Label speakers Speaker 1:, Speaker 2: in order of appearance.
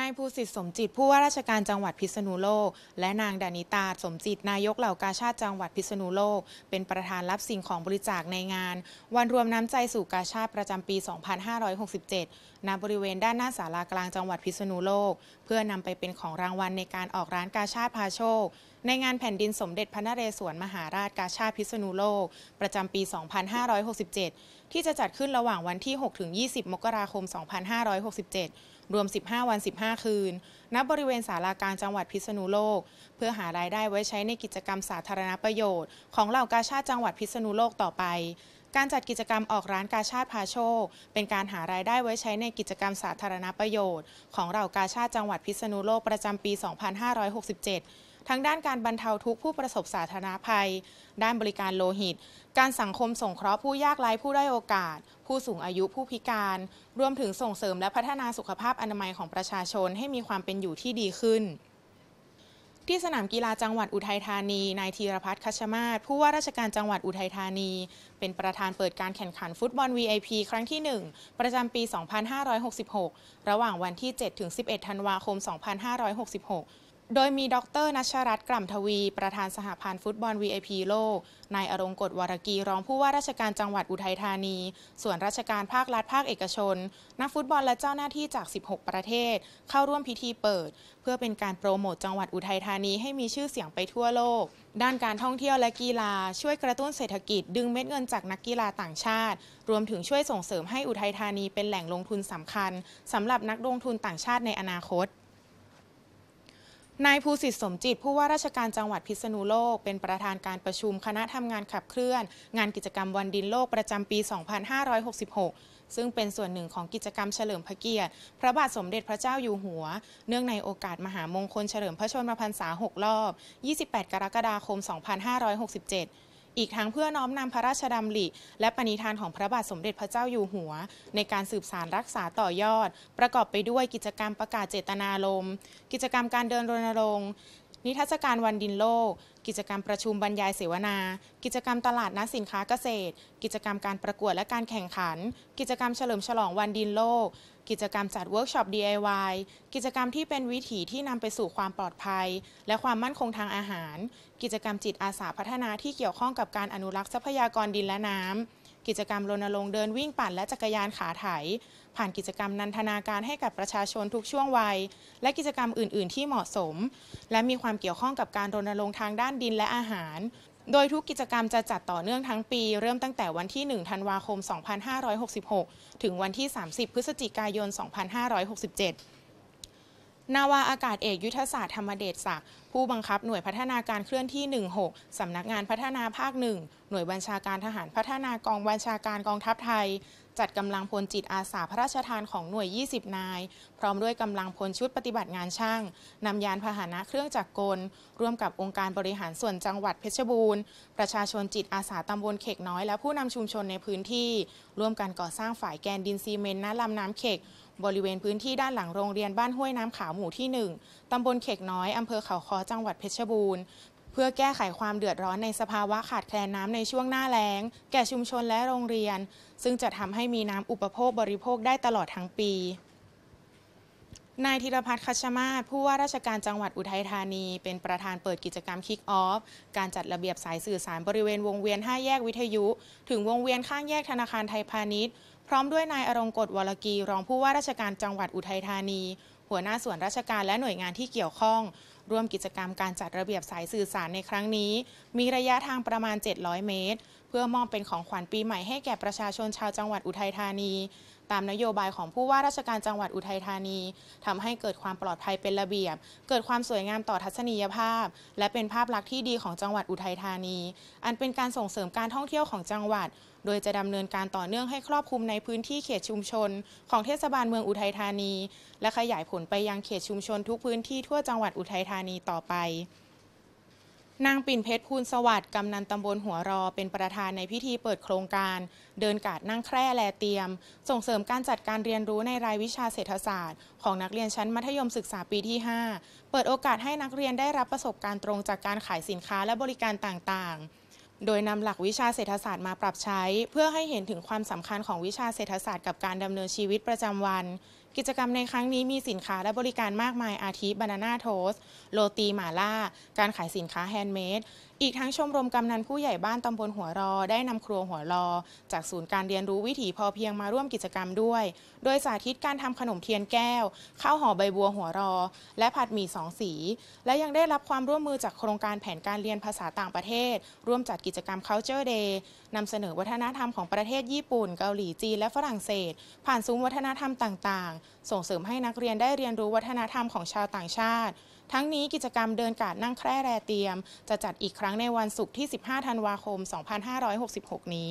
Speaker 1: นายภูสิทธิ์สมจิตผู้ว่าราชการจังหวัดพิษณุโลก และนางดานิตาสมจิตนายกเหล่ากาชาติจังหวัดพิษณุโลก เป็นประธานรับสิ่งของบริจาคในงาน วันรวมน้ำใจสู่กาชาติประจำปี 2567 ณ บริเวณด้านหน้าศาลากลางจังหวัดพิษณุโลก เพื่อนำไปเป็นของรางวัลในการออกร้านกาชาติพาโชคในงานแผ่นดินสมเด็จพระนเรศวรมหาราชกาชาพิษณุโลก ประจำปี 2567 ที่จะจัดขึ้นระหว่างวันที่ 6-20 มกราคม 2567 รวม 15 วัน 15 คืน ณ บริเวณศาลากางจังหวัดพิษณุโลก เพื่อหารายได้ไว้ใช้ในกิจกรรมสาธารณประโยชน์ ของเหล่ากาชาติจังหวัดพิษณุโลกต่อไป การจัดกิจกรรมออกร้านกาชาติพาโชค เป็นการหารายได้ไว้ใช้ในกิจกรรมสาธารณประโยชน์ ของเหล่ากาชาติจังหวัดพิษณุโลกประจำปี 2567ทั้งด้านการบรรเทาทุกผู้ประสบสาธารณภัย ด้านบริการโลหิต การสังคมสงเคราะห์ผู้ยากไร้ผู้ได้โอกาส ผู้สูงอายุผู้พิการ รวมถึงส่งเสริมและพัฒนาสุขภาพอนามัยของประชาชนให้มีความเป็นอยู่ที่ดีขึ้น ที่สนามกีฬาจังหวัดอุทัยธานีนายธีรพัฒน์คชมาศผู้ว่าราชการจังหวัดอุทัยธานี เป็นประธานเปิดการแข่งขันฟุตบอล VIP ครั้งที่ 1 ประจำปี 2566 ระหว่างวันที่ 7 ถึง 11 ธันวาคม 2566โดยมีดรนัชรัตน์กล่ำทวี ประธานสหพันธ์ฟุตบอล VIP โลก นายอรงกฎวรกีรองผู้ว่าราชการจังหวัดอุทัยธานี ส่วนราชการภาค รัฐภาคเอกชน นักฟุตบอลและเจ้าหน้าที่จาก 16 ประเทศ เข้าร่วมพิธีเปิด เพื่อเป็นการโปรโมทจังหวัดอุทัยธานีให้มีชื่อเสียงไปทั่วโลก ด้านการท่องเที่ยวและกีฬาช่วยกระตุ้นเศรษฐกิจ ดึงเม็ดเงินจากนักกีฬาต่างชาติ รวมถึงช่วยส่งเสริมให้อุทัยธานีเป็นแหล่งลงทุนสำคัญสำหรับนักลงทุนต่างชาติในอนาคตนายภูสิทธิ์สมจิต ผู้ว่าราชการจังหวัดพิษณุโลก เป็นประธานการประชุมคณะทำงานขับเคลื่อน งานกิจกรรมวันดินโลกประจำปี 2566 ซึ่งเป็นส่วนหนึ่งของกิจกรรมเฉลิมพระเกียรติ พระบาทสมเด็จพระเจ้าอยู่หัว เนื่องในโอกาสมหามงคลเฉลิมพระชนมพรรษา 6 รอบ 28 กรกฎาคม 2567อีกทั้งเพื่อน้อมนำพระราชดำริและปณิธานของพระบาทสมเด็จพระเจ้าอยู่หัว ในการสืบสารรักษาต่อยอด ประกอบไปด้วยกิจกรรมประกาศเจตนารมณ์กิจกรรมการเดินรณรงค์นิทรรศการวันดินโลก กิจกรรมประชุมบรรยายเสวนา กิจกรรมตลาดนัดสินค้าเกษตร กิจกรรมการประกวดและการแข่งขัน กิจกรรมเฉลิมฉลองวันดินโลกกิจกรรมจัดเวิร์กช็อป DIY กิจกรรมที่เป็นวิถีที่นำไปสู่ความปลอดภัยและความมั่นคงทางอาหาร กิจกรรมจิตอาสาพัฒนาที่เกี่ยวข้องกับการอนุรักษ์ทรัพยากรดินและน้ำ กิจกรรมรณรงค์เดินวิ่งปั่นและจักรยานขาไถผ่านกิจกรรมนันทนาการให้กับประชาชนทุกช่วงวัย และกิจกรรมอื่น ๆ ที่เหมาะสม และมีความเกี่ยวข้องกับการรณรงค์ทางด้านดินและอาหารโดยทุกกิจกรรมจะจัดต่อเนื่องทั้งปี เริ่มตั้งแต่วันที่ 1 ธันวาคม 2566 ถึงวันที่ 30 พฤศจิกายน 2567 นาวาอากาศเอกยุทธศาสตร์ธรรมเดชศักดิ์ผู้บังคับหน่วยพัฒนาการเคลื่อนที่ 16 สำนักงานพัฒนาภาค 1 หน่วยบัญชาการทหารพัฒนากองบัญชาการกองทัพไทย จัดกำลังพลจิตอาสาพระราชทานของหน่วย 20 นาย พร้อมด้วยกำลังพลชุดปฏิบัติงานช่างนำยานพาหนะเครื่องจักรกลร่วมกับองค์การบริหารส่วนจังหวัดเพชรบูรณ์ ประชาชนจิตอาสาตำบลเขกน้อยและผู้นำชุมชนในพื้นที่ ร่วมกันก่อสร้างฝ่ายแกนดินซีเมนต์ณลำน้ำเขกบริเวณพื้นที่ด้านหลังโรงเรียนบ้านห้วยน้ำขาวหมู่ที่ 1 ตำบลเขกน้อยอำเภอเขาคอจังหวัดเพชรบูรณ์ เพื่อแก้ไขความเดือดร้อนในสภาวะขาดแคลนน้ำในช่วงหน้าแล้ง แก่ชุมชนและโรงเรียน ซึ่งจะทำให้มีน้ำอุปโภคบริโภคได้ตลอดทั้งปี นายธีรพัฒน์คัชมาศผู้ว่าราชการจังหวัดอุทัยธานี เป็นประธานเปิดกิจกรรมคิกออฟ การจัดระเบียบสายสื่อสารบริเวณวงเวียน5แยกวิทยุ ถึงวงเวียนข้างแยกธนาคารไทยพาณิชย์ พร้อมด้วยนายอรงกตวรกีรองผู้ว่าราชการจังหวัดอุทัยธานี หัวหน้าส่วนราชการและหน่วยงานที่เกี่ยวข้องร่วมกิจกรรมการจัดระเบียบสายสื่อสารในครั้งนี้ มีระยะทางประมาณ 700 เมตร เพื่อมอบเป็นของขวัญปีใหม่ให้แก่ประชาชนชาวจังหวัดอุทัยธานีตามนโยบายของผู้ว่าราชการจังหวัดอุทัยธานีทำให้เกิดความปลอดภัยเป็นระเบียบ เกิดความสวยงามต่อทัศนียภาพ และเป็นภาพลักษณ์ที่ดีของจังหวัดอุทัยธานี อันเป็นการส่งเสริมการท่องเที่ยวของจังหวัด โดยจะดำเนินการต่อเนื่องให้ครอบคลุมในพื้นที่เขตชุมชน ของเทศบาลเมืองอุทัยธานี และขยายผลไปยังเขตชุมชนทุกพื้นที่ทั่วจังหวัดอุทัยธานีต่อไปนางปิ่นเพชรภูลสวัสดิ์กำนันตำบลหัวรอเป็นประธานในพิธีเปิดโครงการ เดินกาดนั่งแคร่แลเตรียม ส่งเสริมการจัดการเรียนรู้ในรายวิชาเศรษฐศาสตร์ ของนักเรียนชั้นมัธยมศึกษาปีที่ 5 เปิดโอกาสให้นักเรียนได้รับประสบการณ์ตรงจากการขายสินค้าและบริการต่าง ๆ โดยนำหลักวิชาเศรษฐศาสตร์มาปรับใช้ เพื่อให้เห็นถึงความสำคัญของวิชาเศรษฐศาสตร์กับการดำเนินชีวิตประจำวันกิจกรรมในครั้งนี้มีสินค้าและบริการมากมายอาทิ บานาน่าโทสโรตีหมาล่า การขายสินค้าแฮนด์เมด อีกทั้งชมรมกำนันผู้ใหญ่บ้านตำบลหัวรอ ได้นำครัวหัวรอ จากศูนย์การเรียนรู้วิถีพอเพียงมาร่วมกิจกรรมด้วย โดยสาธิตการทำขนมเทียนแก้วข้าวห่อใบบัวหัวรอ และผัดหมี่สองสี และยังได้รับความร่วมมือจากโครงการแผนการเรียนภาษาต่างประเทศ ร่วมจัดกิจกรรม Culture Day นำเสนอวัฒนธรรมของประเทศญี่ปุ่น เกาหลี จีน และฝรั่งเศส ผ่านซุ้มวัฒนธรรมต่างส่งเสริมให้นักเรียนได้เรียนรู้วัฒนธรรมของชาวต่างชาติ ทั้งนี้กิจกรรมเดินกาดนั่งแคร่แรเตรียม จะจัดอีกครั้งในวันศุกร์ที่ 15 ธันวาคม 2566 นี้